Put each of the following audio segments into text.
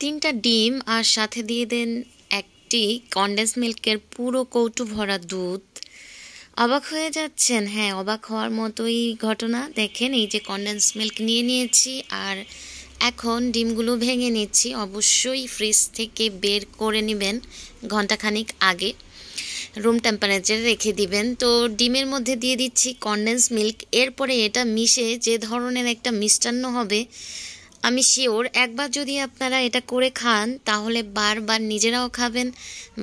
তিনটা ডিম আর সাথে দিয়ে দেন একটি কন্ডেন্স মিল্কের পুরো কৌটু ভরা দুধ অবাক হয়ে যাচ্ছেন হ্যাঁ অবাক হওয়ার মতোই ঘটনা দেখেন এই যে কন্ডেন্স মিল্ক নিয়ে নিয়েছি আর এখন ডিমগুলো ভেঙে নিচ্ছি অবশ্যই ফ্রিজ থেকে বের করে নেবেন ঘন্টাখানিক আগে রুম টেম্পারেচারে রেখে দিবেন তো ডিমের মধ্যে দিয়ে দিচ্ছি কন্ডেন্স মিল্ক এরপরে এটা মিশে যে ধরনের একটা মিষ্টান্ন হবে আমি শিওর একবার যদি আপনারা এটা করে খান তাহলে বারবার নিজেরাও খাবেন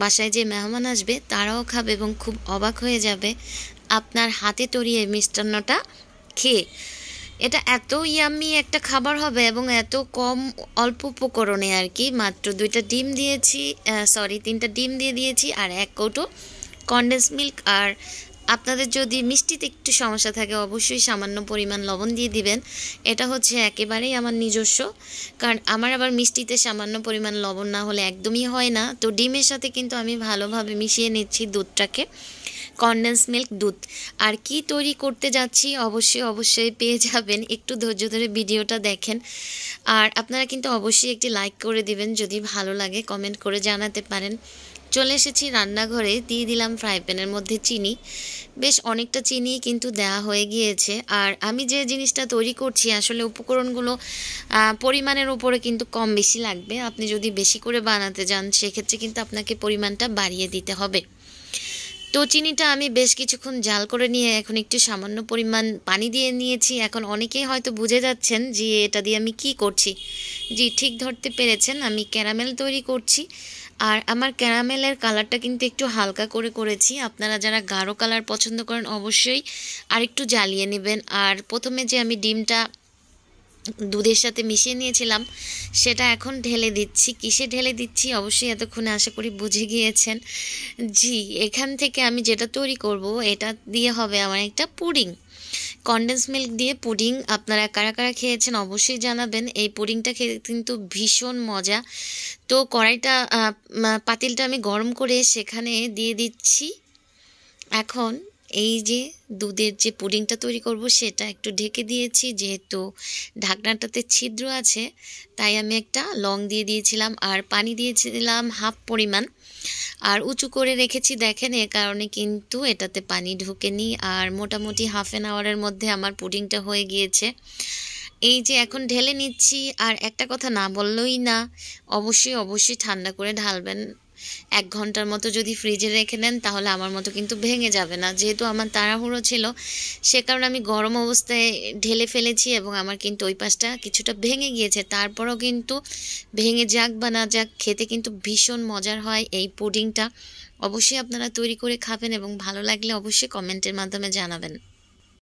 বাসায় যে মেহমান আসবে তারাও খাবে এবং খুব অবাক হয়ে যাবে আপনার হাতে তরিয়ে মিষ্টান্নটা খেয়ে এটা এত ইয়ামি একটা খাবার হবে এবং এত কম অল্প উপকরণে আর কি মাত্র দুইটা ডিম দিয়েছি সরি তিনটা ডিম দিয়ে দিয়েছি আর এক কৌটো কন্ডেন্স মিল্ক আর আপনাদের যদি মিষ্টিতে একটু সমস্যা থাকে অবশ্যই সামান্য পরিমাণ লবণ দিয়ে দিবেন এটা হচ্ছে একেবারেই আমার নিজস্ব কারণ আমার আবার মিষ্টিতে সামান্য পরিমাণ লবণ না হলে একদমই হয় না তো ডিমের সাথে কিন্তু আমি ভালোভাবে মিশিয়ে নিচ্ছি দুধটাকে কন্ডেন্স মিল্ক দুধ আর কি তৈরি করতে যাচ্ছি অবশ্যই অবশ্যই পেয়ে যাবেন একটু ধৈর্য ধরে ভিডিওটা দেখেন আর আপনারা কিন্তু অবশ্যই একটি লাইক করে দিবেন যদি ভালো লাগে কমেন্ট করে জানাতে পারেন চলে এসেছি রান্নাঘরে দিয়ে দিলাম ফ্রাই প্যানের মধ্যে চিনি বেশ অনেকটা চিনি কিন্তু দেওয়া হয়ে গিয়েছে আর আমি যে জিনিসটা তৈরি করছি আসলে উপকরণগুলো পরিমাণের উপরে কিন্তু কম বেশি লাগবে আপনি যদি বেশি করে বানাতে যান সেক্ষেত্রে কিন্তু আপনাকে পরিমাণটা বাড়িয়ে দিতে হবে তো চিনিটা আমি বেশ কিছুক্ষণ জাল করে নিয়ে এখন একটু সামান্য পরিমাণ পানি দিয়ে নিয়েছি এখন অনেকেই হয়তো বুঝে যাচ্ছেন যে এটা দিয়ে আমি কি করছি জি ঠিক ধরতে পেরেছেন আমি ক্যারামেল তৈরি করছি আর আমার ক্যারামেলের কালারটা কিন্তু একটু হালকা করে করেছি আপনারা যারা গাঢ় কালার পছন্দ করেন অবশ্যই আর একটু জ্বালিয়ে নেবেন আর প্রথমে যে আমি ডিমটা দুধের সাথে মিশিয়ে নিয়েছিলাম সেটা এখন ঢেলে দিচ্ছি কিসে ঢেলে দিচ্ছি অবশ্যই এতক্ষণে আশা করি বুঝে গিয়েছেন জি এখান থেকে আমি যেটা তৈরি করব এটা দিয়ে হবে আমার একটা পুডিং কন্ডেন্স মিল্ক দিয়ে পুডিং আপনারা কারা কারা খেয়েছেন অবশ্যই জানাবেন এই পুডিংটা খেতে কিন্তু ভীষণ মজা তো কড়াইটা পাতিলটা আমি গরম করে সেখানে দিয়ে দিচ্ছি এখন এই যে দুধের যে পুডিংটা তৈরি করব সেটা একটু ঢেকে দিয়েছি যেহেতু ঢাকনাটাতে ছিদ্র আছে তাই আমি একটা লং দিয়ে দিয়েছিলাম আর পানি দিয়েছিলাম হাফ পরিমাণ আর উঁচু করে রেখেছি দেখেন এ কারণে কিন্তু এটাতে পানি ঢুকেনি আর মোটামুটি হাফ অ্যান আওয়ারের মধ্যে আমার পুডিংটা হয়ে গিয়েছে এই যে এখন ঢেলে নিচ্ছি আর একটা কথা না বললেই না অবশ্যই অবশ্যই ঠান্ডা করে ঢালবেন এক ঘন্টার মতো যদি ফ্রিজে রেখে দেন তাহলে আমার মতো কিন্তু ভেঙে যাবে না যেহেতু আমার তাড়াহুড়ো ছিল সে কারণে আমি গরম অবস্থায় ঢেলে ফেলেছি এবং আমার কিন্তু ওই পাশটা কিছুটা ভেঙে গিয়েছে তারপরও কিন্তু ভেঙে যাক বা না যাক খেতে কিন্তু ভীষণ মজার হয় এই পুডিংটা অবশ্যই আপনারা তৈরি করে খাবেন এবং ভালো লাগলে অবশ্যই কমেন্টের মাধ্যমে জানাবেন